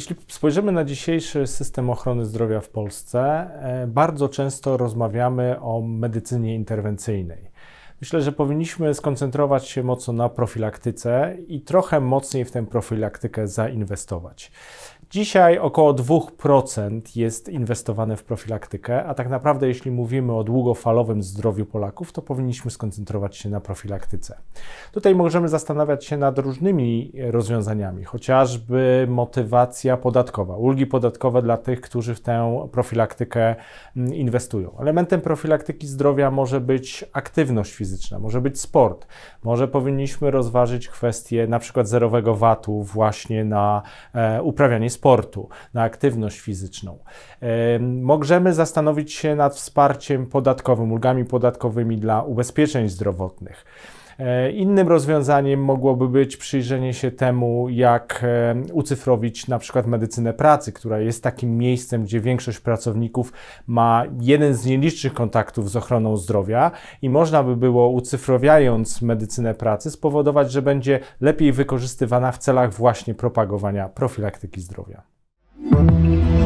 Jeśli spojrzymy na dzisiejszy system ochrony zdrowia w Polsce, e, bardzo często rozmawiamy o medycynie interwencyjnej. Myślę, że powinniśmy skoncentrować się mocno na profilaktyce i trochę mocniej w tę profilaktykę zainwestować. Dzisiaj około 2% jest inwestowane w profilaktykę, a tak naprawdę jeśli mówimy o długofalowym zdrowiu Polaków, to powinniśmy skoncentrować się na profilaktyce. Tutaj możemy zastanawiać się nad różnymi e, rozwiązaniami, chociażby motywacja podatkowa, ulgi podatkowe dla tych, którzy w tę profilaktykę mm, inwestują. Elementem profilaktyki zdrowia może być aktywność fizyczna, może być sport, może powinniśmy rozważyć kwestię na przykład zerowego VAT-u właśnie na e, uprawianie sportu sportu, na aktywność fizyczną. Możemy zastanowić się nad wsparciem podatkowym, ulgami podatkowymi dla ubezpieczeń zdrowotnych. E, innym rozwiązaniem mogłoby być przyjrzenie się temu, jak e, ucyfrowić na przykład medycynę pracy, która jest takim miejscem, gdzie większość pracowników ma jeden z nielicznych kontaktów z ochroną zdrowia i można by było ucyfrowiając medycynę pracy spowodować, że będzie lepiej wykorzystywana w celach właśnie propagowania profilaktyki zdrowia.